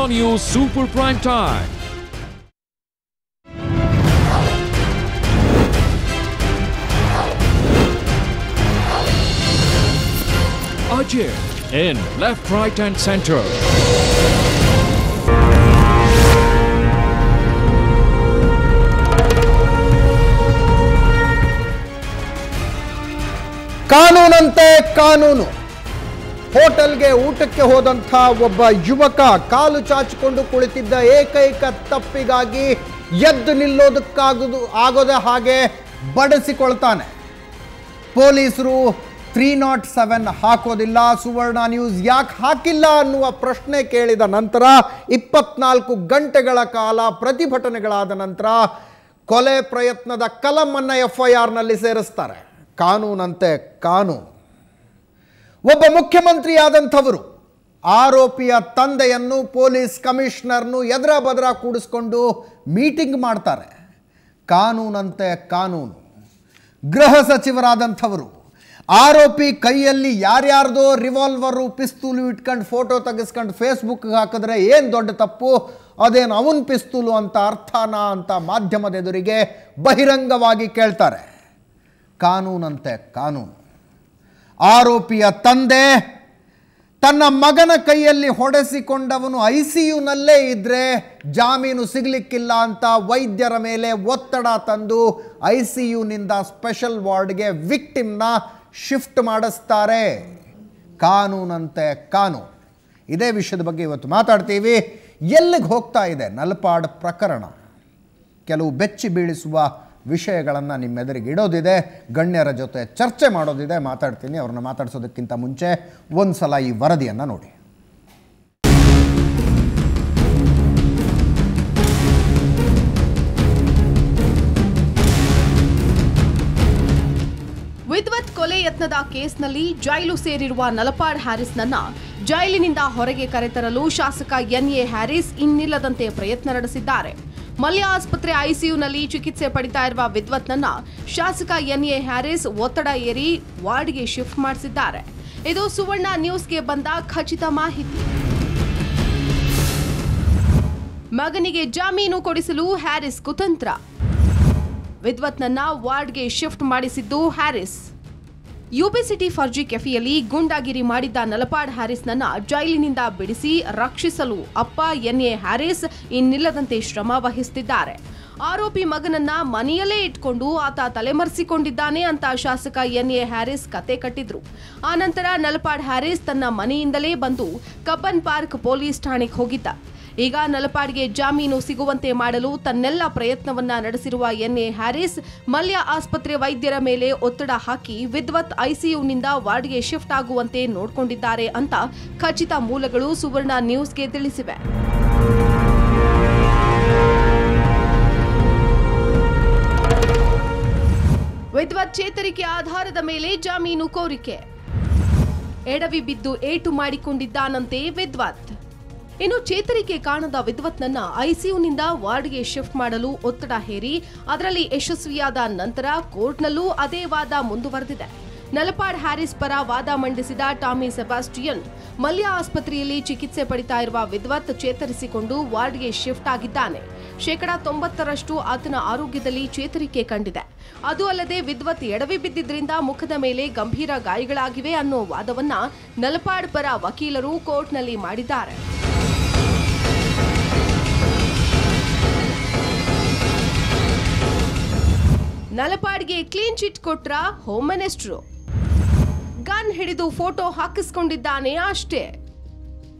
Star News Super Prime Time. Ajay in left, right and center. ಕಾನೂನಂತೆ ಕಾನೂನು ಹೋಟೆಲ್ಗೆ ಊಟಕ್ಕೆ ಹೋದಂಥ ಒಬ್ಬ ಯುವಕ ಕಾಲು ಚಾಚಿಕೊಂಡು ಕುಳಿತಿದ್ದ ಏಕೈಕ ತಪ್ಪಿಗಾಗಿ ಎದ್ದು ನಿಲ್ಲೋದಕ್ಕಾಗದು ಆಗೋದ ಹಾಗೆ ಬಡಿಸಿಕೊಳ್ತಾನೆ ಪೊಲೀಸರು ತ್ರೀ ನಾಟ್ ಸೆವೆನ್ ಹಾಕೋದಿಲ್ಲ ಸುವರ್ಣ ನ್ಯೂಸ್ ಯಾಕೆ ಹಾಕಿಲ್ಲ ಅನ್ನುವ ಪ್ರಶ್ನೆ ಕೇಳಿದ ನಂತರ ಇಪ್ಪತ್ನಾಲ್ಕು ಗಂಟೆಗಳ ಕಾಲ ಪ್ರತಿಭಟನೆಗಳಾದ ನಂತರ ಕೊಲೆ ಪ್ರಯತ್ನದ ಕಲಮನ್ನು ಎಫ್ ಐ ಆರ್ನಲ್ಲಿ ಸೇರಿಸ್ತಾರೆ ಕಾನೂನಂತೆ ಕಾನೂನು ಒಬ್ಬ ಮುಖ್ಯಮಂತ್ರಿಯಾದಂಥವರು ಆರೋಪಿಯ ತಂದೆಯನ್ನು ಪೊಲೀಸ್ ಕಮಿಷನರ್ನು ಎದ್ರ ಬದರ ಕೂಡಿಸ್ಕೊಂಡು ಮೀಟಿಂಗ್ ಮಾಡ್ತಾರೆ ಕಾನೂನಂತೆ ಕಾನೂನು ಗೃಹ ಸಚಿವರಾದಂಥವರು ಆರೋಪಿ ಕೈಯಲ್ಲಿ ಯಾರ್ಯಾರ್ದೋ ರಿವಾಲ್ವರು ಪಿಸ್ತೂಲು ಇಟ್ಕೊಂಡು ಫೋಟೋ ತೆಗೆಸ್ಕೊಂಡು ಫೇಸ್ಬುಕ್ಗೆ ಹಾಕಿದ್ರೆ ಏನು ದೊಡ್ಡ ತಪ್ಪು ಅದೇನು ಅವನ ಪಿಸ್ತೂಲು ಅಂತ ಅರ್ಥನಾ ಅಂತ ಮಾಧ್ಯಮದ ಎದುರಿಗೆ ಬಹಿರಂಗವಾಗಿ ಕೇಳ್ತಾರೆ ಕಾನೂನಂತೆ ಕಾನೂನು ಆರೋಪಿಯ ತಂದೆ ತನ್ನ ಮಗನ ಕೈಯಲ್ಲಿ ಹೊಡೆಸಿಕೊಂಡವನು ಐ ಸಿ ಯುನಲ್ಲೇ ಇದ್ದರೆ ಜಾಮೀನು ಸಿಗಲಿಕ್ಕಿಲ್ಲ ಅಂತ ವೈದ್ಯರ ಮೇಲೆ ಒತ್ತಡ ತಂದು ಐ ಸಿ ಯುನಿಂದ ಸ್ಪೆಷಲ್ ವಾರ್ಡ್ಗೆ ವಿಕ್ಟಿಮ್ನ ಶಿಫ್ಟ್ ಮಾಡಿಸ್ತಾರೆ ಕಾನೂನಂತೆ ಕಾನೂನು ಇದೇ ವಿಷಯದ ಬಗ್ಗೆ ಇವತ್ತು ಮಾತಾಡ್ತೀವಿ ಎಲ್ಲಿಗೆ ಹೋಗ್ತಾ ಇದೆ ನಲ್ಪಾಡ್ ಪ್ರಕರಣ ಕೆಲವು ಬೆಚ್ಚಿ ಬೀಳಿಸುವ ವಿಷಯಗಳನ್ನು ನಿಮ್ಮೆದುರಿಗೆ ಇಡೋದಿದೆ ಗಣ್ಯರ ಜೊತೆ ಚರ್ಚೆ ಮಾಡೋದಿದೆ ಮಾತಾಡ್ತೀನಿ ಅವ್ರನ್ನ ಮಾತಾಡಿಸೋದಕ್ಕಿಂತ ಮುಂಚೆ ಒಂದು ಸಲ ಈ ವರದಿಯನ್ನು ನೋಡಿ ವಿದ್ವತ್ ಕೊಲೆ ಯತ್ನದ ಕೇಸ್ನಲ್ಲಿ ಜೈಲು ಸೇರಿರುವ ನಲಪಾಡ್ ಹ್ಯಾರಿಸ್ನನ್ನ ಜೈಲಿನಿಂದ ಹೊರಗೆ ಕರೆತರಲು ಶಾಸಕ ಎನ್ ಎ ಹ್ಯಾರಿಸ್ ಇನ್ನಿಲ್ಲದಂತೆ ಪ್ರಯತ್ನ ನಡೆಸಿದ್ದಾರೆ ಮಲ್ಯ ಆಸ್ಪತ್ರೆ ಐಸಿಯುನಲ್ಲಿ ಚಿಕಿತ್ಸೆ ಪಡಿತಾ ಇರುವ ವಿದ್ವತ್ನನ್ನ ಶಾಸಕ ಎನ್ಎ ಹ್ಯಾರಿಸ್ ಒತ್ತಡ ಏರಿ ವಾರ್ಡ್ಗೆ ಶಿಫ್ಟ್ ಮಾಡಿಸಿದ್ದಾರೆ ಇದು ಸುವರ್ಣ ನ್ಯೂಸ್ಗೆ ಬಂದ ಖಚಿತ ಮಾಹಿತಿ ಮಗನಿಗೆ ಜಾಮೀನು ಕೊಡಿಸಲು ಹ್ಯಾರಿಸ್ ಕುತಂತ್ರ ವಿದ್ವತ್ನನ್ನ ವಾರ್ಡ್ಗೆ ಶಿಫ್ಟ್ ಮಾಡಿಸಿದ್ದು ಹ್ಯಾರಿಸ್ ಯುಬಿಸಿಟಿ ಫರ್ಜಿ ಕೆಫೆಯಲ್ಲಿ ಗೂಂಡಾಗಿರಿ ಮಾಡಿದ್ದ ನಲಪಾಡ್ ಹ್ಯಾರಿಸ್ನನ್ನ ಜೈಲಿನಿಂದ ಬಿಡಿಸಿ ರಕ್ಷಿಸಲು ಅಪ್ಪ ಎನ್ಎ ಹ್ಯಾರಿಸ್ ಇನ್ನಿಲ್ಲದಂತೆ ಶ್ರಮ ವಹಿಸುತ್ತಿದ್ದಾರೆ ಆರೋಪಿ ಮಗನನ್ನ ಮನೆಯಲ್ಲೇ ಇಟ್ಕೊಂಡು ಆತ ತಲೆಮರೆಸಿಕೊಂಡಿದ್ದಾನೆ ಅಂತ ಶಾಸಕ ಎನ್ಎ ಹ್ಯಾರಿಸ್ ಕತೆ ಕಟ್ಟಿದ್ರು ಆನಂತರ ನಲಪಾಡ್ ಹ್ಯಾರಿಸ್ ತನ್ನ ಮನೆಯಿಂದಲೇ ಬಂದು ಕಬ್ಬನ್ ಪಾರ್ಕ್ ಪೊಲೀಸ್ ಠಾಣೆಗೆ ಹೋಗಿದ್ದ ಈಗ ನಲಪಾಡ್ಗೆ ಜಾಮೀನು ಸಿಗುವಂತೆ ಮಾಡಲು ತನ್ನೆಲ್ಲ ಪ್ರಯತ್ನವನ್ನ ನಡೆಸಿರುವ ಎನ್ಎ ಹ್ಯಾರಿಸ್ ಮಲ್ಯ ಆಸ್ಪತ್ರೆ ವೈದ್ಯರ ಮೇಲೆ ಒತ್ತಡ ಹಾಕಿ ವಿದ್ವತ್ ಐಸಿಯುನಿಂದ ವಾರ್ಡ್ಗೆ ಶಿಫ್ಟ್ ಆಗುವಂತೆ ನೋಡಿಕೊಂಡಿದ್ದಾರೆ ಅಂತ ಖಚಿತ ಮೂಲಗಳು ಸುವರ್ಣ ನ್ಯೂಸ್ಗೆ ತಿಳಿಸಿವೆ ವಿದ್ವತ್ ಚೇತರಿಕೆ ಆಧಾರದ ಮೇಲೆ ಜಾಮೀನು ಕೋರಿಕೆ ಎಡವಿ ಬಿದ್ದು ಏಟು ಮಾಡಿಕೊಂಡಿದ್ದಾನಂತೆ ವಿದ್ವತ್ ಇನ್ನು ಚೇತರಿಕೆ ಕಾಣದ ವಿದ್ವತ್ನನ್ನ ಐಸಿಯುನಿಂದ ವಾರ್ಡ್ಗೆ ಶಿಫ್ಟ್ ಮಾಡಲು ಒತ್ತಡ ಹೇರಿ ಅದರಲ್ಲಿ ಯಶಸ್ವಿಯಾದ ನಂತರ ಕೋರ್ಟ್ನಲ್ಲೂ ಅದೇ ವಾದ ಮುಂದುವರೆದಿದೆ ನಲಪಾಡ್ ಹ್ಯಾರಿಸ್ ಪರ ವಾದ ಮಂಡಿಸಿದ ಟಾಮಿ ಸೆಬಾಸ್ಟಿಯನ್ ಮಲ್ಯ ಆಸ್ಪತ್ರೆಯಲ್ಲಿ ಚಿಕಿತ್ಸೆ ಪಡಿತಾ ಇರುವ ವಿದ್ವತ್ ಚೇತರಿಸಿಕೊಂಡು ವಾರ್ಡ್ಗೆ ಶಿಫ್ಟ್ ಆಗಿದ್ದಾನೆ ಶೇಕಡಾ ತೊಂಬತ್ತರಷ್ಟು ಆತನ ಆರೋಗ್ಯದಲ್ಲಿ ಚೇತರಿಕೆ ಕಂಡಿದೆ ಅದು ಅಲ್ಲದೆ ವಿದ್ವತ್ ಎಡವಿ ಬಿದ್ದಿದ್ದರಿಂದ ಮುಖದ ಮೇಲೆ ಗಂಭೀರ ಗಾಯಗಳಾಗಿವೆ ಅನ್ನೋ ವಾದವನ್ನ ನಲಪಾಡ್ ಪರ ವಕೀಲರು ಕೋರ್ಟ್ನಲ್ಲಿ ಮಾಡಿದ್ದಾರೆ ನಲಪಾಡ್ಗೆ ಕ್ಲೀನ್ ಚಿಟ್ ಕೊಟ್ರ ಹೋಮ್ ಮಿನಿಸ್ಟ್ರು ಗನ್ ಹಿಡಿದು ಫೋಟೋ ಹಾಕಿಸ್ಕೊಂಡಿದ್ದಾನೆ ಅಷ್ಟೇ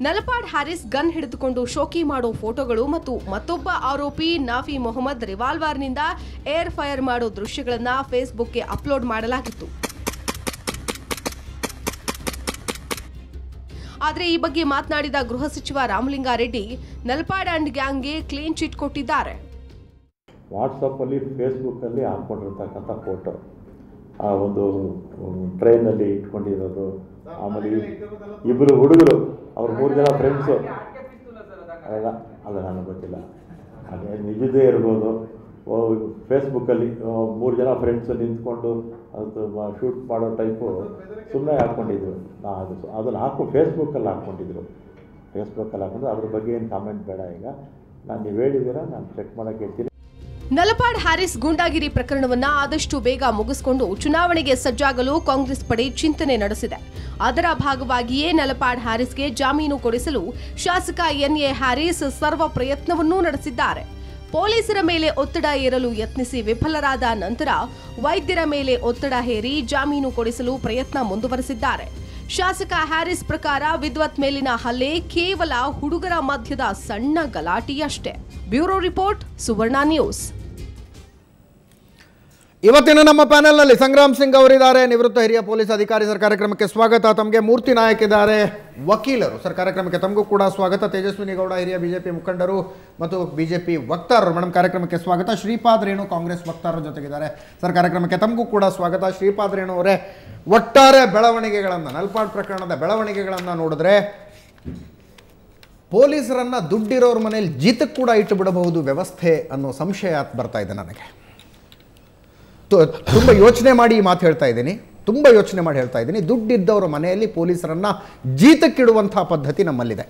ನಲಪಾಡ್ ಹ್ಯಾರಿಸ್ ಗನ್ ಹಿಡಿದುಕೊಂಡು ಶೋಕಿ ಮಾಡೋ ಫೋಟೋಗಳು ಮತ್ತು ಮತ್ತೊಬ್ಬ ಆರೋಪಿ ನಾಫಿ ಮೊಹಮ್ಮದ್ ರಿವಾಲ್ವರ್ನಿಂದ ಏರ್ ಫೈರ್ ಮಾಡೋ ದೃಶ್ಯಗಳನ್ನು ಫೇಸ್ಬುಕ್ಗೆ ಅಪ್ಲೋಡ್ ಮಾಡಲಾಗಿತ್ತು ಆದರೆ ಈ ಬಗ್ಗೆ ಮಾತನಾಡಿದ ಗೃಹ ಸಚಿವ ರಾಮಲಿಂಗಾರೆಡ್ಡಿ ನಲ್ಪಾಡ್ ಅಂಡ್ ಗ್ಯಾಂಗ್ಗೆ ಕ್ಲೀನ್ ಚಿಟ್ ಕೊಟ್ಟಿದ್ದಾರೆ ವಾಟ್ಸಪ್ಪಲ್ಲಿ ಫೇಸ್ಬುಕ್ಕಲ್ಲಿ ಹಾಕ್ಕೊಂಡಿರ್ತಕ್ಕಂಥ ಫೋಟೋ ಆ ಒಂದು ಟ್ರೈನಲ್ಲಿ ಇಟ್ಕೊಂಡಿರೋದು ಆಮೇಲೆ ಇಬ್ಬರು ಹುಡುಗರು ಅವ್ರ ಮೂರು ಜನ ಫ್ರೆಂಡ್ಸು ಅಲ್ಲ ಅಲ್ಲ ನನಗೆ ಗೊತ್ತಿಲ್ಲ ಅದೇ ನಿಜದೇ ಇರ್ಬೋದು ಫೇಸ್ಬುಕ್ಕಲ್ಲಿ ಮೂರು ಜನ ಫ್ರೆಂಡ್ಸು ನಿಂತ್ಕೊಂಡು ಅದು ಶೂಟ್ ಮಾಡೋ ಟೈಪು ಸುಮ್ಮನೆ ಹಾಕ್ಕೊಂಡಿದ್ರು ನಾ ಅದು ಅದನ್ನು ಹಾಕು ಫೇಸ್ಬುಕ್ಕಲ್ಲಿ ಹಾಕ್ಕೊಂಡಿದ್ರು ಫೇಸ್ಬುಕ್ಕಲ್ಲಿ ಹಾಕೊಂಡು ಅದ್ರ ಬಗ್ಗೆ ಏನು ಕಾಮೆಂಟ್ ಬೇಡ ಈಗ ನಾನು ನೀವು ಹೇಳಿದ್ದೀರಾ ನಾನು ಚೆಕ್ ಮಾಡೋಕ್ಕೆ ಹೇಳ್ತೀನಿ ನಲಪಾಡ್ ಹ್ಯಾರಿಸ್ ಗೂಂಡಾಗಿರಿ ಪ್ರಕರಣವನ್ನು ಆದಷ್ಟು ಬೇಗ ಮುಗಿಸಿಕೊಂಡು ಚುನಾವಣೆಗೆ ಸಜ್ಜಾಗಲು ಕಾಂಗ್ರೆಸ್ ಪಡೆ ಚಿಂತನೆ ನಡೆಸಿದೆ ಅದರ ಭಾಗವಾಗಿಯೇ ನಲಪಾಡ್ ಹ್ಯಾರಿಸ್ಗೆ ಜಾಮೀನು ಕೊಡಿಸಲು ಶಾಸಕ ಎನ್ಎ ಹ್ಯಾರಿಸ್ ಸರ್ವ ಪ್ರಯತ್ನವನ್ನೂ ನಡೆಸಿದ್ದಾರೆ ಪೊಲೀಸರ ಮೇಲೆ ಒತ್ತಡ ಏರಲು ಯತ್ನಿಸಿ ವಿಫಲರಾದ ನಂತರ ವೈದ್ಯರ ಮೇಲೆ ಒತ್ತಡ ಹೇರಿ ಜಾಮೀನು ಕೊಡಿಸಲು ಪ್ರಯತ್ನ ಮುಂದುವರೆಸಿದ್ದಾರೆ ಶಾಸಕ ಹ್ಯಾರಿಸ್ ಪ್ರಕಾರ ವಿದ್ವತ್ ಮೇಲಿನ ಹಲ್ಲೆ ಕೇವಲ ಹುಡುಗರ ಮಧ್ಯದ ಸಣ್ಣ ಗಲಾಟೆಯಷ್ಟೇ ಬ್ಯೂರೋ ರಿಪೋರ್ಟ್ ಸುವರ್ಣ ನ್ಯೂಸ್ ಇವತ್ತಿನ ನಮ್ಮ ಪ್ಯಾನೆಲ್ನಲ್ಲಿ ಸಂಗ್ರಾಮ್ ಸಿಂಗ್ ಅವರಿದ್ದಾರೆ ನಿವೃತ್ತ ಹಿರಿಯ ಪೊಲೀಸ್ ಅಧಿಕಾರಿ ಸರ್ ಕಾರ್ಯಕ್ರಮಕ್ಕೆ ಸ್ವಾಗತ ತಮಗೆ ಮೂರ್ತಿ ನಾಯಕ್ ಇದ್ದಾರೆ ವಕೀಲರು ಸರ್ ಕಾರ್ಯಕ್ರಮಕ್ಕೆ ತಮಗೂ ಕೂಡ ಸ್ವಾಗತ ತೇಜಸ್ವಿನಿ ಗೌಡ ಹಿರಿಯ ಬಿಜೆಪಿ ಮುಖಂಡರು ಮತ್ತು ಬಿಜೆಪಿ ವಕ್ತಾರರು ಮೇಡಮ್ ಕಾರ್ಯಕ್ರಮಕ್ಕೆ ಸ್ವಾಗತ ಶ್ರೀಪಾದ್ ರೇಣು ಕಾಂಗ್ರೆಸ್ ವಕ್ತಾರರ ಜೊತೆಗಿದ್ದಾರೆ ಸರ್ ಕಾರ್ಯಕ್ರಮಕ್ಕೆ ತಮಗೂ ಕೂಡ ಸ್ವಾಗತ ಶ್ರೀಪಾದ್ ರೇಣು ಅವರೇ ಒಟ್ಟಾರೆ ಬೆಳವಣಿಗೆಗಳನ್ನು ನಲ್ಪಾಡ್ ಪ್ರಕರಣದ ಬೆಳವಣಿಗೆಗಳನ್ನು ನೋಡಿದ್ರೆ ಪೊಲೀಸರನ್ನು ದುಡ್ಡಿರೋರ ಮನೇಲಿ ಜೀತಕ್ಕೆ ಕೂಡ ಇಟ್ಟು ಬಿಡಬಹುದು ವ್ಯವಸ್ಥೆ ಅನ್ನೋ ಸಂಶಯ ಬರ್ತಾ ಇದೆ ನನಗೆ ತುಂಬ ಯೋಚನೆ ಮಾಡಿ ಈ ಮಾತು ಹೇಳ್ತಾ ಇದ್ದೀನಿ ತುಂಬ ಯೋಚನೆ ಮಾಡಿ ಹೇಳ್ತಾ ಇದ್ದೀನಿ ದುಡ್ಡಿದ್ದವರ ಮನೆಯಲ್ಲಿ ಪೊಲೀಸರನ್ನು ಜೀತಕ್ಕಿಡುವಂತಹ ಪದ್ಧತಿ ನಮ್ಮಲ್ಲಿದೆ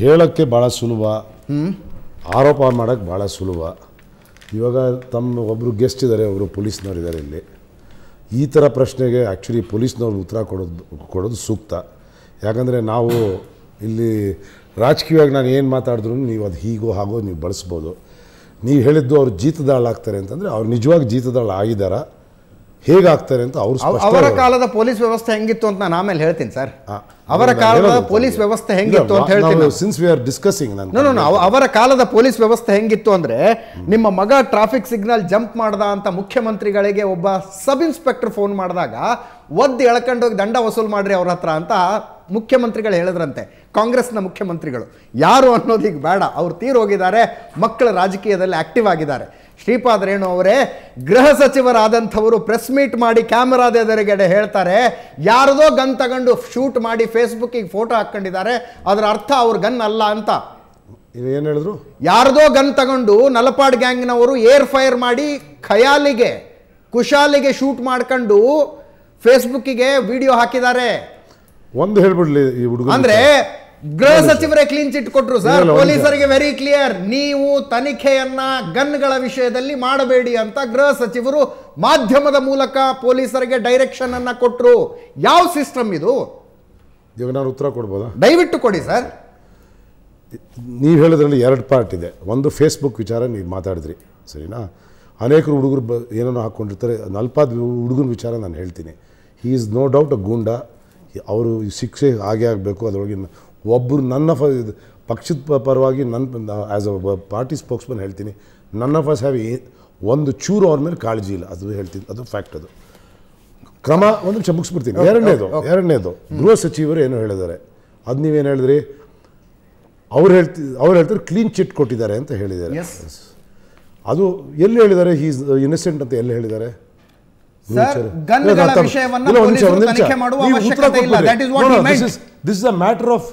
ಹೇಳೋಕ್ಕೆ ಭಾಳ ಸುಲಭ ಆರೋಪ ಮಾಡೋಕ್ಕೆ ಭಾಳ ಸುಲಭ ಇವಾಗ ತಮ್ಮ ಒಬ್ಬರು ಗೆಸ್ಟ್ ಇದ್ದಾರೆ ಒಬ್ಬರು ಪೊಲೀಸ್ನವ್ರು ಇದ್ದಾರೆ ಇಲ್ಲಿ ಈ ಥರ ಪ್ರಶ್ನೆಗೆ ಆ್ಯಕ್ಚುಲಿ ಪೊಲೀಸ್ನವ್ರು ಉತ್ತರ ಕೊಡೋದು ಕೊಡೋದು ಸೂಕ್ತ ಯಾಕಂದರೆ ನಾವು ಇಲ್ಲಿ ರಾಜಕೀಯವಾಗಿ ನಾನು ಏನು ಮಾತಾಡಿದ್ರು ನೀವು ಅದು ಹೀಗೋ ಹಾಗೋ ನೀವು ಬಳಸ್ಬೋದು ನೀವು ಹೇಳಿದ್ದು ಅವ್ರು ಜೀತದಾಳಾಗ್ತಾರೆ ಅಂತಂದರೆ ಅವ್ರು ನಿಜವಾಗಿ ಜೀತದಾಳು ಆಗಿದ್ದಾರಾ ಹೇಗಾಗ್ತಾರೆ ಅಂತ ಅವರು ಅವರ ಕಾಲದ ಪೊಲೀಸ್ ವ್ಯವಸ್ಥೆ ಹೆಂಗಿತ್ತು ಅಂತ ನಾನು ಆಮೇಲೆ ಹೇಳ್ತೀನಿ ಸರ್ ಅವರ ಕಾಲದ ಪೊಲೀಸ್ ವ್ಯವಸ್ಥೆ ಹೆಂಗಿತ್ತು ಅಂತ ಹೇಳ್ತೀನಿ ಸಿನ್ಸ್ ವಿ ಆರ್ ಡಿಸ್ಕಸಿಂಗ್ ನಾನು ಅವರ ಕಾಲದ ಪೊಲೀಸ್ ವ್ಯವಸ್ಥೆ ಹೆಂಗಿತ್ತು ಅಂದ್ರೆ ನಿಮ್ಮ ಮಗ ಟ್ರಾಫಿಕ್ ಸಿಗ್ನಲ್ ಜಂಪ್ ಮಾಡ್ದ ಅಂತ ಮುಖ್ಯಮಂತ್ರಿಗಳಿಗೆ ಒಬ್ಬ ಸಬ್ ಇನ್ಸ್ಪೆಕ್ಟರ್ ಫೋನ್ ಮಾಡಿದಾಗ ಒದ್ದು ಎಳ್ಕೊಂಡೋಗಿ ದಂಡ ವಸೂಲ್ ಮಾಡ್ರಿ ಅವ್ರ ಹತ್ರ ಅಂತ ಮುಖ್ಯಮಂತ್ರಿಗಳು ಹೇಳಿದ್ರಂತೆ ಕಾಂಗ್ರೆಸ್ನ ಮುಖ್ಯಮಂತ್ರಿಗಳು ಯಾರು ಅನ್ನೋದು ಈಗ ಬೇಡ ಅವ್ರು ಹೋಗಿದ್ದಾರೆ ಮಕ್ಕಳ ರಾಜಕೀಯದಲ್ಲಿ ಆಕ್ಟಿವ್ ಆಗಿದ್ದಾರೆ ರೇಣು ಅವರೇ ಗೃಹ ಸಚಿವರಾದಂಥವರು ಪ್ರೆಸ್ ಮೀಟ್ ಮಾಡಿ ಕ್ಯಾಮರಾದ ಎದುರುಗಡೆ ಹೇಳ್ತಾರೆ ಯಾರದೋ ಗನ್ ತಗೊಂಡು ಶೂಟ್ ಮಾಡಿ ಫೇಸ್ಬುಕ್ಕಿಗೆ ಫೋಟೋ ಹಾಕ್ಕೊಂಡಿದ್ದಾರೆ ಅದರ ಅರ್ಥ ಅವ್ರ ಗನ್ ಅಲ್ಲ ಅಂತ ಏನು ಹೇಳಿದ್ರು ಯಾರದೋ ಗನ್ ತಗೊಂಡು ನಲಪಾಡ್ ಗ್ಯಾಂಗ್ನವರು ಏರ್ ಫೈರ್ ಮಾಡಿ ಖಯಾಲಿಗೆ ಕುಶಾಲಿಗೆ ಶೂಟ್ ಮಾಡ್ಕೊಂಡು ಫೇಸ್ಬುಕ್ಕಿಗೆ ವಿಡಿಯೋ ಹಾಕಿದ್ದಾರೆ ಒಂದು ಹೇಳ್ಬಿಡ್ಲಿ ಈ ಹುಡುಗ ಅಂದರೆ ಗೃಹ ಸಚಿವರೇ ಕ್ಲೀನ್ ಚಿಟ್ ಕೊಟ್ರು ಸರ್ ಪೊಲೀಸರಿಗೆ ವೆರಿ ಕ್ಲಿಯರ್ ನೀವು ತನಿಖೆಯನ್ನ ಗನ್ಗಳ ವಿಷಯದಲ್ಲಿ ಮಾಡಬೇಡಿ ಅಂತ ಗೃಹ ಸಚಿವರು ಮಾಧ್ಯಮದ ಮೂಲಕ ಪೊಲೀಸರಿಗೆ ಡೈರೆಕ್ಷನ್ ಅನ್ನ ಕೊಟ್ರು ಯಾವ ಸಿಸ್ಟಮ್ ಇದು ಇವಾಗ ಉತ್ತರ ಕೊಡ್ಬೋದಾ ದಯವಿಟ್ಟು ಕೊಡಿ ಸರ್ ನೀವು ಹೇಳೋದ್ರಲ್ಲಿ ಎರಡು ಪಾರ್ಟ್ ಇದೆ ಒಂದು ಫೇಸ್ಬುಕ್ ವಿಚಾರ ನೀವು ಮಾತಾಡಿದ್ರಿ ಸರಿನಾ ಅನೇಕರು ಹುಡುಗರು ಬ ಏನೋ ಹಾಕ್ಕೊಂಡಿರ್ತಾರೆ ಅಲ್ಪಾದ ಹುಡುಗನ ವಿಚಾರ ನಾನು ಹೇಳ್ತೀನಿ he is no doubt a goonda ಅವರು ಶಿಕ್ಷೆ ಹಾಗೆ ಆಗಬೇಕು ಅದರೊಳಗಿನ ಒಬ್ಬರು ನನ್ನ ಫ ಪಕ್ಷದ ಪರವಾಗಿ ನನ್ನ ಆ್ಯಸ್ ಅ ಪಾರ್ಟಿ ಸ್ಪೋಕ್ಸ್ಮನ್ ಹೇಳ್ತೀನಿ ನನ್ನ ಫಸ್ ಹ್ಯಾವ್ ಒಂದು ಚೂರು ಅವ್ರ ಮೇಲೆ ಕಾಳಜಿ ಇಲ್ಲ ಅದು ಹೇಳ್ತೀನಿ ಅದು ಫ್ಯಾಕ್ಟ್ ಅದು ಕ್ರಮ ಒಂದು ನಿಮಿಷ ಎರಡನೇದು ಎರಡನೇದು ಗೃಹ ಸಚಿವರು ಏನು ಹೇಳಿದ್ದಾರೆ ಅದು ನೀವೇನು ಹೇಳಿದ್ರಿ ಅವ್ರು ಹೇಳ್ತಿ ಅವ್ರು ಹೇಳ್ತಾರೆ ಕ್ಲೀನ್ ಚಿಟ್ ಕೊಟ್ಟಿದ್ದಾರೆ ಅಂತ ಹೇಳಿದ್ದಾರೆ ಅದು ಎಲ್ಲಿ ಹೇಳಿದ್ದಾರೆ ಈಸ್ ಇನ್ನಸೆಂಟ್ ಅಂತ ಎಲ್ಲಿ ಹೇಳಿದ್ದಾರೆ this is a matter of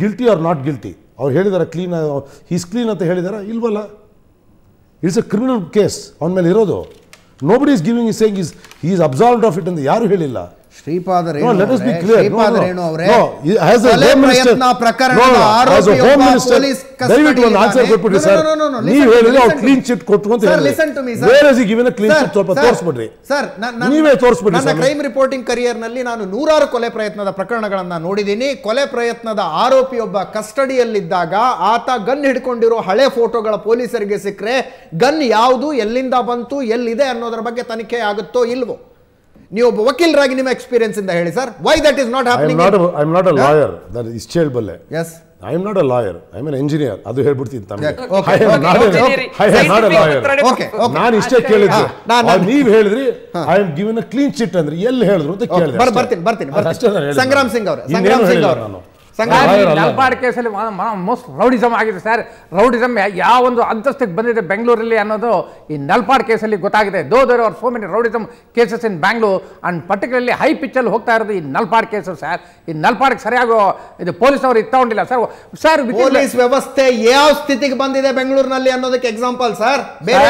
guilty or not guilty ಅವ್ರು ಹೇಳಿದ್ದಾರೆ ಕ್ಲೀನ್ ಹೀಸ್ ಕ್ಲೀನ್ ಅಂತ ಹೇಳಿದಾರ ಇಲ್ವಲ್ಲ ಇಟ್ಸ್ ಅ ಕ್ರಿಮಿನಲ್ ಕೇಸ್ ಅವನ ಮೇಲೆ ಇರೋದು nobody body is giving is saying is he is absolved of it ಅಂತ ಯಾರೂ ಹೇಳಿಲ್ಲ ಶ್ರೀಪಾದರೇಣು ಒಂದು ಆನ್ಸರ್ ಪ್ರಯತ್ನ ಸರ್ ನೀವು ಹೇಳಿದ್ರೆ ಕ್ರೈಮ್ ರಿಪೋರ್ಟಿಂಗ್ ಕರಿಯರ್ ನಲ್ಲಿ ನಾನು ನೂರಾರು ಕೊಲೆ ಪ್ರಯತ್ನದ ಪ್ರಕರಣಗಳನ್ನ ನೋಡಿದ್ದೀನಿ ಕೊಲೆ ಪ್ರಯತ್ನದ ಆರೋಪಿಯೊಬ್ಬ ಕಸ್ಟಡಿಯಲ್ಲಿದ್ದಾಗ ಆತ ಗನ್ ಹಿಡ್ಕೊಂಡಿರೋ ಹಳೆ ಫೋಟೋಗಳ ಪೊಲೀಸರಿಗೆ ಸಿಕ್ಕ್ರೆ ಗನ್ ಯಾವುದು ಎಲ್ಲಿಂದ ಬಂತು ಎಲ್ಲಿದೆ ಅನ್ನೋದ್ರ ಬಗ್ಗೆ ತನಿಖೆ ಆಗುತ್ತೋ ಇಲ್ವೋ ನೀವು ಒಬ್ಬ ವಕೀಲರಾಗಿ ನಿಮ್ಮ ಎಕ್ಸ್ಪೀರಿಯನ್ಸ್ ಇಂದ ಹೇಳಿ sir why that is not happening I am not a lawyer that is ಹೇಳಬಲ್ಲೆ yes I am not a lawyer I am an engineer ಅದು ಹೇಳ್ಬಿಡ್ತೀನಿ ತಮಗೆ I am not I am not a lawyer ನಾನು ಇಷ್ಟೇ ಕೇಳಿದ್ದೆ ah, ನೀವು ಹೇಳಿದ್ರಿ I am given a clean chit ಅಂದ್ರೆ ಎಲ್ಲಿ ಹೇಳಿದ್ರು ಅಂತ ಕೇಳಿದೆ ಬರ್ತೀನಿ ಬರ್ತೀನಿ ಸಂಗ್ರಾಮ್ ಸಿಂಗ್ ಅವರು ಸಂಗ್ರಾಮ್ ಸಿಂಗ್ ಅವರು ನಲ್ಪಾಡ್ ಕೇಸಲ್ಲಿ ಮೋಸ್ಟ್ ರೌಡಿಸಮ್ ಆಗಿದೆ ಸರ್ ರೌಡಿಸಮ್ ಯಾವ ಒಂದು ಅಂತಸ್ತಿಗೆ ಬಂದಿದೆ ಬೆಂಗಳೂರಲ್ಲಿ ಅನ್ನೋದು ಈ ನಲ್ಪಾಡ್ ಕೇಸಲ್ಲಿ ಗೊತ್ತಾಗಿದೆ though there are so many rowdyism cases in Bangalore and particularly high ಪಿಚ್ಚಲ್ಲಿ ಹೋಗ್ತಾ ಇರೋದು ಈ ನಲ್ಪಾಡ್ ಕೇಸು ಸರ್ ಈ ನಲ್ಪಾಡ್ಗೆ ಸರಿಯಾಗೋ ಇದು ಪೊಲೀಸ್ ಅವರು ತಗೊಂಡಿಲ್ಲ ಸರ್ ಸರ್ ಪೊಲೀಸ್ ವ್ಯವಸ್ಥೆ ಯಾವ ಸ್ಥಿತಿಗೆ ಬಂದಿದೆ ಬೆಂಗಳೂರಿನಲ್ಲಿ ಅನ್ನೋದಕ್ಕೆ ಎಕ್ಸಾಂಪಲ್ ಸರ್ ಬೇರೆ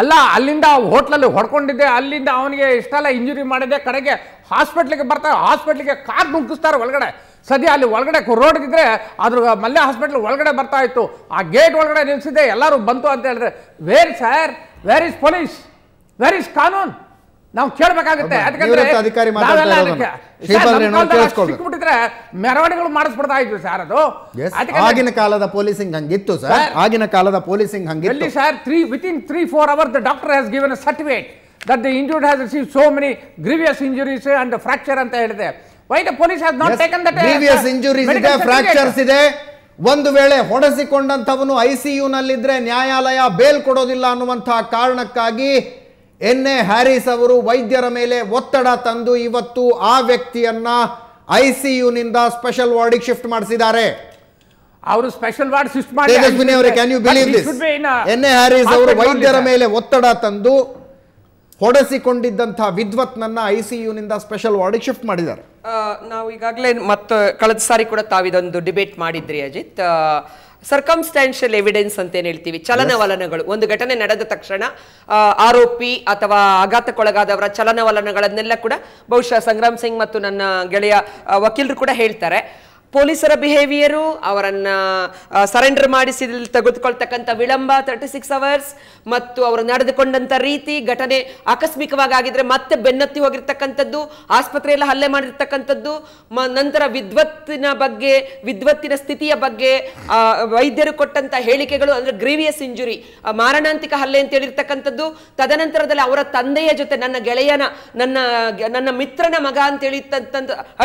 ಅಲ್ಲ ಅಲ್ಲಿಂದ ಹೋಟ್ಲಲ್ಲಿ ಹೊಡ್ಕೊಂಡಿದ್ದೆ ಅಲ್ಲಿಂದ ಅವನಿಗೆ ಇಷ್ಟೆಲ್ಲ ಇಂಜುರಿ ಮಾಡಿದೆ ಕಡೆಗೆ ಹಾಸ್ಪಿಟ್ಲಿಗೆ ಬರ್ತಾರೆ ಹಾಸ್ಪಿಟ್ಲಿಗೆ ಕಾರ್ ನುಗ್ಗಿಸ್ತಾರೆ ಒಳಗಡೆ ಸದ್ಯ ಅಲ್ಲಿ ಒಳಗಡೆ ರೋಡ್ಗಿದ್ರೆ ಅದ್ರ ಮಲ್ಲೆ ಹಾಸ್ಪಿಟ್ಲ್ ಒಳಗಡೆ ಬರ್ತಾ ಇತ್ತು ಆ ಗೇಟ್ ಒಳಗಡೆ ನಿಲ್ಲಿಸಿದೆ ಎಲ್ಲರೂ ಬಂತು ಅಂತ ಹೇಳಿದ್ರೆ where sir where is police where is ಕಾನೂನು ನಾವು ಕೇಳಬೇಕಾಗುತ್ತೆ ಸಿಕ್ಬಿಟ್ಟಿದ್ರೆ ಮೆರವಣಿಗೆಗಳು ಮಾಡಿಸ್ಬಿಡ್ತಾ ಇದ್ವಿ ಸರ್ ಅದು ಆಗಿನ ಕಾಲದ ಪೊಲೀಸಿಂಗ್ ಹಂಗಿತ್ತು ಸರ್ ಆಗಿನ ಕಾಲದ ಪೊಲೀಸಿಂಗ್ ಹಂಗಿತ್ತು sir three within three four hour the doctor has given certificate that the injured has receive so many grievous injuries and fracture ಅಂತ ಹೇಳಿದೆ why the police has not taken that grievous injuries ಇದೆ fractures ಇದೆ ಒಂದು ವೇಳೆ ಹೊಡೆಸಿಕೊಂಡಂಥವನು I C ಯುನಲ್ಲಿದ್ರೆ ನ್ಯಾಯಾಲಯ bale ಕೊಡೋದಿಲ್ಲ ಅನ್ನುವಂತಹ ಕಾರಣಕ್ಕಾಗಿ ಎನ್ ಎ ಹ್ಯಾರಿಸ್ ಅವರು ವೈದ್ಯರ ಮೇಲೆ ಒತ್ತಡ ತಂದು ಇವತ್ತು ಆ ವ್ಯಕ್ತಿಯನ್ನ ಐ ಸಿ ಯುನಿಂದ ಸ್ಪೆಷಲ್ ವಾರ್ಡಿಗೆ ಶಿಫ್ಟ್ ಮಾಡಿಸಿದ್ದಾರೆ ಅವರು ಸ್ಪೆಷಲ್ ವಾರ್ಡ್ ಶಿಫ್ಟ್ ಮಾಡಿ ಎನ್ ಎ ಹ್ಯಾರಿಸ್ ಅವರು ವೈದ್ಯರ ಮೇಲೆ ಒತ್ತಡ ತಂದು ಹೊಡೆಸಿಕೊಂಡಿದ್ದಂತಹ ವಿದ್ವತ್ನನ್ನ ಐ ಸಿ ಯುನಿಂದ ಸ್ಪೆಷಲ್ ವಾರ್ಡಿಗೆ ಶಿಫ್ಟ್ ಮಾಡಿದ್ದಾರೆ ನಾವು ಈಗಾಗಲೇ ಮತ್ತೆ ಕಳೆದ ಸಾರಿ ಕೂಡ ತಾವಿದೊಂದು ಡಿಬೇಟ್ ಮಾಡಿದ್ರಿ ಅಜಿತ್ ಸರ್ಕಮ್ಸ್ಟ್ಯಾನ್ಷಿಯಲ್ ಎವಿಡೆನ್ಸ್ ಅಂತ ಏನ್ ಹೇಳ್ತೀವಿ ಚಲನವಲನಗಳು ಒಂದು ಘಟನೆ ನಡೆದ ತಕ್ಷಣ ಆರೋಪಿ ಅಥವಾ ಆಘಾತಕ್ಕೊಳಗಾದವರ ಚಲನವಲನಗಳನ್ನೆಲ್ಲ ಕೂಡ ಬಹುಶಃ ಸಂಗ್ರಾಮ್ ಸಿಂಗ್ ಮತ್ತು ನನ್ನ ಗೆಳೆಯ ವಕೀಲರು ಕೂಡ ಹೇಳ್ತಾರೆ ಪೊಲೀಸರ ಬಿಹೇವಿಯರು ಅವರನ್ನು ಸರೆಂಡರ್ ಮಾಡಿಸಿ ತೆಗೆದುಕೊಳ್ತಕ್ಕಂಥ ವಿಳಂಬ ತರ್ಟಿ ಸಿಕ್ಸ್ ಅವರ್ಸ್ ಮತ್ತು ಅವರು ನಡೆದುಕೊಂಡಂಥ ರೀತಿ ಘಟನೆ ಆಕಸ್ಮಿಕವಾಗಿ ಆಗಿದ್ರೆ ಮತ್ತೆ ಬೆನ್ನತ್ತಿ ಹೋಗಿರ್ತಕ್ಕಂಥದ್ದು ಆಸ್ಪತ್ರೆಯಲ್ಲಿ ಹಲ್ಲೆ ಮಾಡಿರ್ತಕ್ಕಂಥದ್ದು ನಂತರ ವಿದ್ವತ್ತಿನ ಬಗ್ಗೆ ವಿದ್ವತ್ತಿನ ಸ್ಥಿತಿಯ ಬಗ್ಗೆ ವೈದ್ಯರು ಕೊಟ್ಟಂಥ ಹೇಳಿಕೆಗಳು ಅಂದರೆ ಗ್ರೀವಿಯಸ್ ಇಂಜುರಿ ಮಾರಣಾಂತಿಕ ಹಲ್ಲೆ ಅಂತ ಹೇಳಿರ್ತಕ್ಕಂಥದ್ದು ತದನಂತರದಲ್ಲಿ ಅವರ ತಂದೆಯ ಜೊತೆ ನನ್ನ ಗೆಳೆಯನ ನನ್ನ ನನ್ನ ಮಿತ್ರನ ಮಗ ಅಂತ ಹೇಳಿ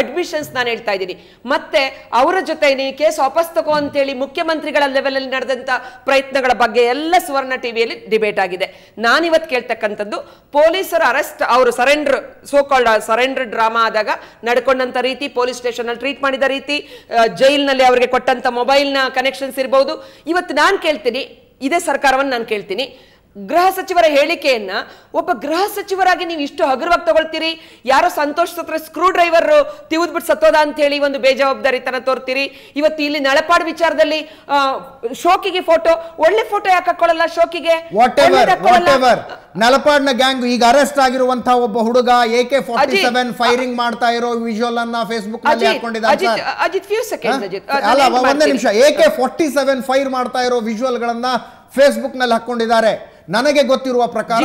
ಅಡ್ಮಿಷನ್ಸ್ ನಾನು ಹೇಳ್ತಾ ಇದ್ದೀನಿ ಮತ್ತೆ ಅವರ ಜೊತೆ ನೀ ಕೇಸ್ ವಾಪಸ್ ತಗೋ ಅಂತೇಳಿ ಮುಖ್ಯಮಂತ್ರಿಗಳ ಲೆವೆಲಲ್ಲಿ ನಡೆದಂತ ಪ್ರಯತ್ನಗಳ ಬಗ್ಗೆ ಎಲ್ಲ ಸುವರ್ಣ ಟಿವಿಯಲ್ಲಿ ಡಿಬೇಟ್ ಆಗಿದೆ ನಾನಿವತ್ತು ಕೇಳ್ತಕ್ಕಂಥದ್ದು ಪೊಲೀಸರ ಅರೆಸ್ಟ್ ಅವರು ಸರೆಂಡರ್ ಸೋಕಾಲ್ಡ್ ಸರೆಂಡರ್ ಡ್ರಾಮಾ ಆದಾಗ ನಡ್ಕೊಂಡಂಥ ರೀತಿ ಪೊಲೀಸ್ ಅಲ್ಲಿ ಟ್ರೀಟ್ ಮಾಡಿದ ರೀತಿ ನಲ್ಲಿ ಅವರಿಗೆ ಕೊಟ್ಟಂಥ ಮೊಬೈಲ್ನ ಕನೆಕ್ಷನ್ಸ್ ಇರ್ಬೋದು ಇವತ್ತು ನಾನು ಕೇಳ್ತೀನಿ ಇದೇ ಸರ್ಕಾರವನ್ನು ನಾನು ಕೇಳ್ತೀನಿ ಗೃಹ ಸಚಿವರ ಹೇಳಿಕೆಯನ್ನ ಒಬ್ಬ ಗೃಹ ಸಚಿವರಾಗಿ ನೀವು ಇಷ್ಟು ಹಗುರವಾಗಿ ತಗೊಳ್ತೀರಿ ಯಾರೋ ಸಂತೋಷ್ ಸ್ಕ್ರೂ ಡ್ರೈವರ್ ತಿವಿದ್ಬಿಟ್ಟು ಸತ್ತೋದ ಅಂತ ಹೇಳಿ ಒಂದು ಬೇಜವಾಬ್ದಾರಿತನ ತೋರ್ತೀರಿ ಇವತ್ತು ಇಲ್ಲಿ ನಳಪಾಡ್ ವಿಚಾರದಲ್ಲಿ ಶೋಕಿಗೆ ಫೋಟೋ ಒಳ್ಳೆ ಫೋಟೋ ಯಾಕೆ ಹಾಕೊಳ್ಳಲ್ಲ ಶೋಕಿಗೆ ನಳಪಾಡ್ನ ಗ್ಯಾಂಗ್ ಈಗ ಅರೆಸ್ಟ್ ಆಗಿರುವಂತಹ ಒಬ್ಬ ಹುಡುಗ ಕೆ ಫೋರ್ಟಿ ಸೆವೆನ್ ಫೈರಿಂಗ್ ಮಾಡ್ತಾ ಇರೋ ವಿಜುವಲ್ ಅನ್ನ ಫೇಸ್ಬುಕ್ ನಲ್ಲಿ ಹಾಕೊಂಡಿದ್ದಾರೆ ಅಜಿತ್ ಫ್ಯೂ ಸೆಕೆಂಡ್ ಅಲ್ಲ ಒಂದೇ ನಿಮಿಷ ಕೆ ಸೆವೆನ್ ಫೈರ್ ಮಾಡ್ತಾ ಇರೋ ವಿಜುವಲ್ ಗಳನ್ನ ಫೇಸ್ಬುಕ್ ನಲ್ಲಿ ಹಾಕೊಂಡಿದ್ದಾರೆ ನನಗೆ ಗೊತ್ತಿರುವ ಪ್ರಕಾರ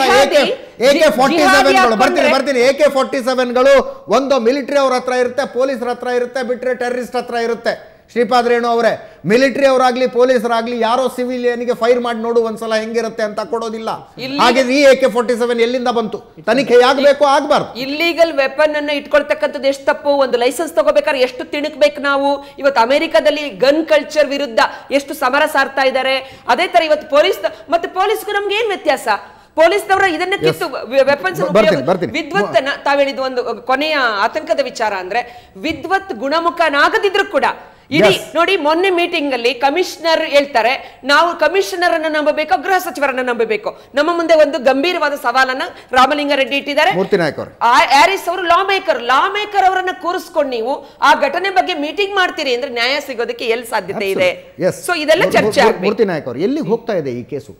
ಏಕೆ ಫಾರ್ಟಿ ಸೆವೆನ್ಗಳು ಬರ್ತೀನಿ ಬರ್ತೀನಿ ಕೆ ಫಾರ್ಟಿ ಸೆವೆನ್ಗಳು ಒಂದು ಮಿಲಿಟರಿ ಅವ್ರ ಹತ್ರ ಇರುತ್ತೆ ಪೊಲೀಸರ ಹತ್ರ ಇರುತ್ತೆ ಬಿಟ್ರೆ ಟೆರರಿಸ್ಟ್ ಹತ್ರ ಇರುತ್ತೆ ಶ್ರೀಪಾದ್ ರೇಣು ಅವರೇ ಮಿಲಿಟರಿ ಅವರಾಗ್ಲಿ ಪೊಲೀಸರಾಗ್ಲಿ ಯಾರೋ ಸಿವಿಲಿಯನ್ಗೆ ಫೈರ್ ಮಾಡಿ ನೋಡು ಒಂದ್ಸಲ ಹೆಂಗಿರುತ್ತೆ ಅಂತ ಕೊಡೋದಿಲ್ಲ ಹಾಗೆ ಈ ಫೋರ್ಟಿ ಸೆವೆನ್ ಎಲ್ಲಿಂದ ಬಂತು ತನಿಖೆ ಆಗಬೇಕು ಆಗ್ಬಾರ್ದು ಇಲ್ಲಿಗಲ್ ವೆಪನ್ ಅನ್ನ ಇಟ್ಕೊಳ್ತಕ್ಕಂಥದ್ದು ಎಷ್ಟು ತಪ್ಪು ಒಂದು ಲೈಸೆನ್ಸ್ ತಗೋಬೇಕಾದ್ರೆ ಎಷ್ಟು ತಿಣುಕ್ಬೇಕು ನಾವು ಇವತ್ತು ಅಮೆರಿಕದಲ್ಲಿ ಗನ್ ಕಲ್ಚರ್ ವಿರುದ್ಧ ಎಷ್ಟು ಸಮರ ಸಾರ್ತಾ ಇದ್ದಾರೆ ಅದೇ ತರ ಇವತ್ತು ಪೊಲೀಸ್ ಮತ್ತೆ ಪೊಲೀಸ್ಗೂ ನಮ್ಗೆ ಏನ್ ವ್ಯತ್ಯಾಸ ಪೊಲೀಸ್ನವರ ಇದನ್ನ ಕಿತ್ತು ವೆಪನ್ಸ್ ವಿದ್ವತ್ತನ ತಾವೇಳಿದ ಒಂದು ಕೊನೆಯ ಆತಂಕದ ವಿಚಾರ ಅಂದ್ರೆ ವಿದ್ವತ್ ಗುಣಮುಖನಾಗದಿದ್ರು ಕೂಡ ಇಡೀ ನೋಡಿ ಮೊನ್ನೆ ಮೀಟಿಂಗ್ ಅಲ್ಲಿ ಕಮಿಷನರ್ ಹೇಳ್ತಾರೆ ನಾವು ಕಮಿಷನರ್ ಅನ್ನ ನಂಬಬೇಕು ಗೃಹ ಸಚಿವರನ್ನ ನಂಬಬೇಕು ನಮ್ಮ ಮುಂದೆ ಒಂದು ಗಂಭೀರವಾದ ಸವಾಲನ್ನ ರಾಮಲಿಂಗಾರೆಡ್ಡಿ ಇಟ್ಟಿದ್ದಾರೆ ಆರಿಸ್ ಅವರು ಲಾ ಮೇಕರ್ ಲಾ ಮೇಕರ್ ಅವರನ್ನ ಕೂರಿಸ್ಕೊಂಡು ನೀವು ಆ ಘಟನೆ ಬಗ್ಗೆ ಮೀಟಿಂಗ್ ಮಾಡ್ತೀರಿ ಅಂದ್ರೆ ನ್ಯಾಯ ಸಿಗೋದಕ್ಕೆ ಎಲ್ಲಿ ಸಾಧ್ಯತೆ ಇದೆ ಸೊ ಇದೆಲ್ಲ ಚರ್ಚೆ ಮೂರ್ತಿ ನಾಯಕ್ ಅವರು ಎಲ್ಲಿ ಹೋಗ್ತಾ ಇದೆ ಈ ಕೇಸು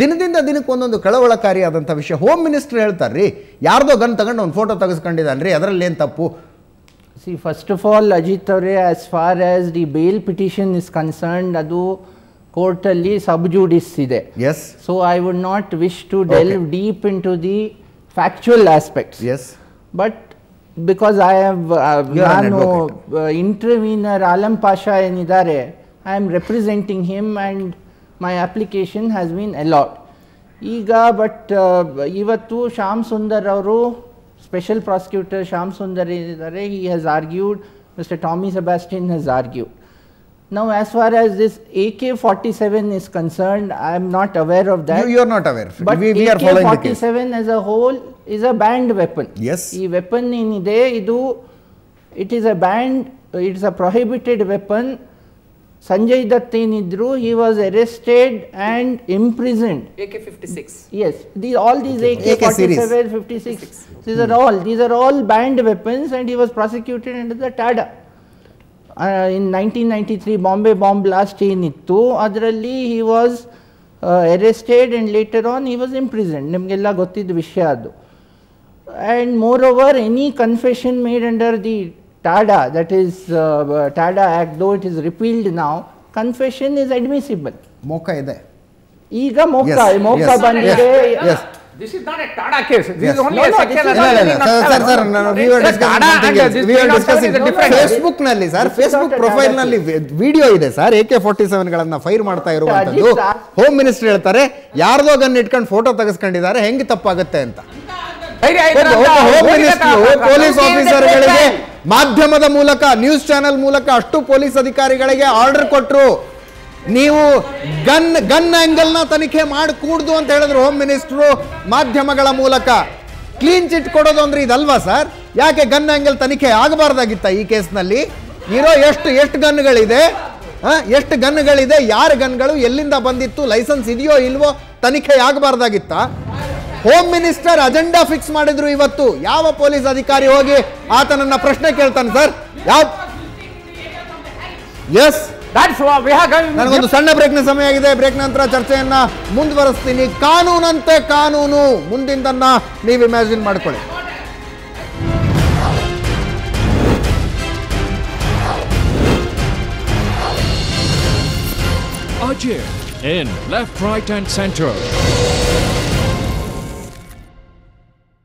ದಿನದಿಂದ ದಿನಕ್ಕೆ ಒಂದೊಂದು ಕಳವಳಕಾರಿಯಾದಂಥ ವಿಷಯ ಹೋಮ್ ಮಿನಿಸ್ಟರ್ ಹೇಳ್ತಾರ್ರಿ ಯಾರ್ದೋ ಗನ್ ತಗೊಂಡು ಒಂದು ಫೋಟೋ ತೆಗೆಸ್ಕೊಂಡಿದ್ದಾನೆ ಅದರಲ್ಲಿ ಏನು ತಪ್ಪು see first of all Ajit ಅವರೇ as far as the bail petition is concerned ಅದು ಕೋರ್ಟಲ್ಲಿ ಸಬ್ ಜೂಡಿಸ್ ಇದೆ yes so I would not wish to delve deep into the factual aspect yes but because I have ನಾನು intervener Alam Pasha ಏನಿದ್ದಾರೆ I am representing him and my application has been allot ಈಗ but ಇವತ್ತು ಶ್ಯಾಮ್ ಸುಂದರ್ ಅವರು special prosecutor Sham Sundari, he has argued, Mr. Tommy Sebastian has argued. Now, as far as this AK-47 is concerned, I am not aware of that. You, you are not aware. But we, we AK-47 as a whole is a banned weapon. Yes. ಈ weapon ಏನಿದೆ ಇದು it is a banned, it is a prohibited weapon Sanjay Dutt Nidru, he was arrested and imprisoned. AK-56. Yes, these, all these AK-47, AK 56, these hmm. are all, these are all banned weapons and he was prosecuted under the TADA. Uh, in 1993 Bombay bomb blast in ಅದರಲ್ಲಿ he was he was uh, arrested, and later on, he was imprisoned. And ಅದು and moreover any confession made TADA that is uh, TADA Act though it is repealed now, confession is admissible. Moka ಇದೆ. ಈಗ ಮೋಕ Yes. ಬಂದಿದೆ this is not a Tada case. This yes. is only no, No, no, no. Sir, sir, sir, we were discussing something else. We were discussing Facebook ನಲ್ಲಿ sir Facebook sir. AK-47 ಇದೆ sir AK forty seven ಗಳನ್ನ fire ಮಾಡ್ತಾ ಇರುವಂತದ್ದು home minister photo ಯಾರ್ದೋ gun ಇಟ್ಕೊಂಡು photo ತೆಗೆಸ್ಕೊಂಡಿದ್ದಾರೆ ಹೆಂಗ್ ತಪ್ಪಾಗುತ್ತೆ Home Minister, minister police officer, ಮಾಧ್ಯಮದ ಮೂಲಕ ನ್ಯೂಸ್ ಚಾನೆಲ್ ಮೂಲಕ ಅಷ್ಟು ಪೊಲೀಸ್ ಅಧಿಕಾರಿಗಳಿಗೆ ಆರ್ಡರ್ ಕೊಟ್ಟರು ನೀವು ಗನ್ ಗನ್ ಆ್ಯಂಗಲ್ನ ತನಿಖೆ ಮಾಡಿಕೂಡ್ದು ಅಂತ ಹೇಳಿದ್ರು ಹೋಮ್ ಮಿನಿಸ್ಟ್ರು ಮಾಧ್ಯಮಗಳ ಮೂಲಕ ಕ್ಲೀನ್ ಚಿಟ್ ಕೊಡೋದು ಅಂದ್ರೆ ಇದಲ್ವಾ ಸರ್ ಯಾಕೆ ಗನ್ ಆ್ಯಂಗಲ್ ತನಿಖೆ ಆಗಬಾರ್ದಾಗಿತ್ತ ಈ ಕೇಸ್ನಲ್ಲಿ ಇರೋ ಎಷ್ಟು ಎಷ್ಟು ಗನ್ಗಳಿದೆ ಎಷ್ಟು ಗನ್ಗಳಿದೆ ಯಾರ ಗನ್ಗಳು ಎಲ್ಲಿಂದ ಬಂದಿತ್ತು ಲೈಸೆನ್ಸ್ ಇದೆಯೋ ಇಲ್ವೋ ತನಿಖೆ ಆಗಬಾರ್ದಾಗಿತ್ತ ಹೋಮ್ ಮಿನಿಸ್ಟರ್ ಅಜೆಂಡಾ ಫಿಕ್ಸ್ ಮಾಡಿದ್ರು ಇವತ್ತು ಯಾವ ಪೊಲೀಸ್ ಅಧಿಕಾರಿ ಹೋಗಿ ಆತನನ್ನ ಪ್ರಶ್ನೆ ಕೇಳ್ತಾನೆ ಸರ್ ಯಾವ ಎಸ್ ನನಗೊಂದು ಸಣ್ಣ ಬ್ರೇಕ್ನ ಸಮಯ ಆಗಿದೆ ಬ್ರೇಕ್ ನಂತರ ಚರ್ಚೆಯನ್ನ ಮುಂದುವರಿಸ್ತೀನಿ ಕಾನೂನಂತೆ ಕಾನೂನು ಮುಂದಿಂದನ್ನ ನೀವು ಇಮ್ಯಾಜಿನ್ ಮಾಡ್ಕೊಳ್ಳಿ Ajay in left, right and center.